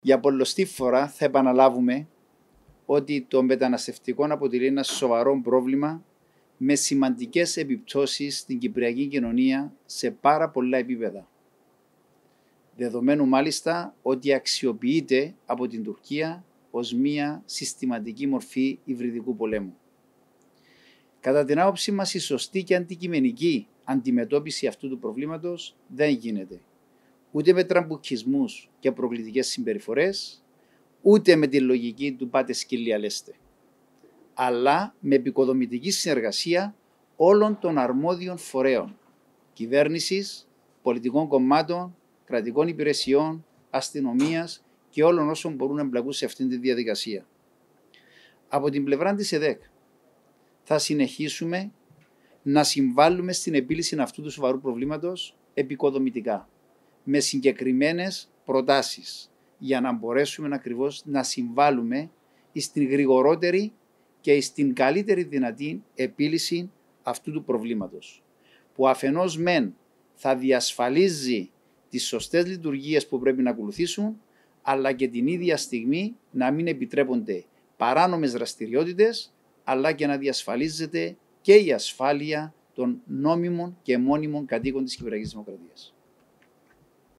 Για πολλωστή φορά θα επαναλάβουμε ότι το μεταναστευτικό αποτελεί ένα σοβαρό πρόβλημα με σημαντικές επιπτώσεις στην κυπριακή κοινωνία σε πάρα πολλά επίπεδα. Δεδομένου μάλιστα ότι αξιοποιείται από την Τουρκία ως μία συστηματική μορφή υβριδικού πολέμου. Κατά την άποψή μας η σωστή και αντικειμενική αντιμετώπιση αυτού του προβλήματος δεν γίνεται ούτε με τραμπουκισμούς και προκλητικές συμπεριφορές, ούτε με τη λογική του πάτε σκύλια αλλά με επικοδομητική συνεργασία όλων των αρμόδιων φορέων, κυβέρνησης, πολιτικών κομμάτων, κρατικών υπηρεσιών, αστυνομίας και όλων όσων μπορούν να εμπλακούν σε αυτήν τη διαδικασία. Από την πλευρά της ΕΔΕΚ θα συνεχίσουμε να συμβάλλουμε στην επίλυση αυτού του σοβαρού προβλήματος επικοδομητικά με συγκεκριμένες προτάσεις για να μπορέσουμε ακριβώς να συμβάλλουμε στην γρηγορότερη και στην καλύτερη δυνατή επίλυση αυτού του προβλήματος. Που αφενός μεν θα διασφαλίζει τις σωστές λειτουργίες που πρέπει να ακολουθήσουν, αλλά και την ίδια στιγμή να μην επιτρέπονται παράνομες δραστηριότητες, αλλά και να διασφαλίζεται και η ασφάλεια των νόμιμων και μόνιμων κατοίκων της Κυπριακής Δημοκρατίας.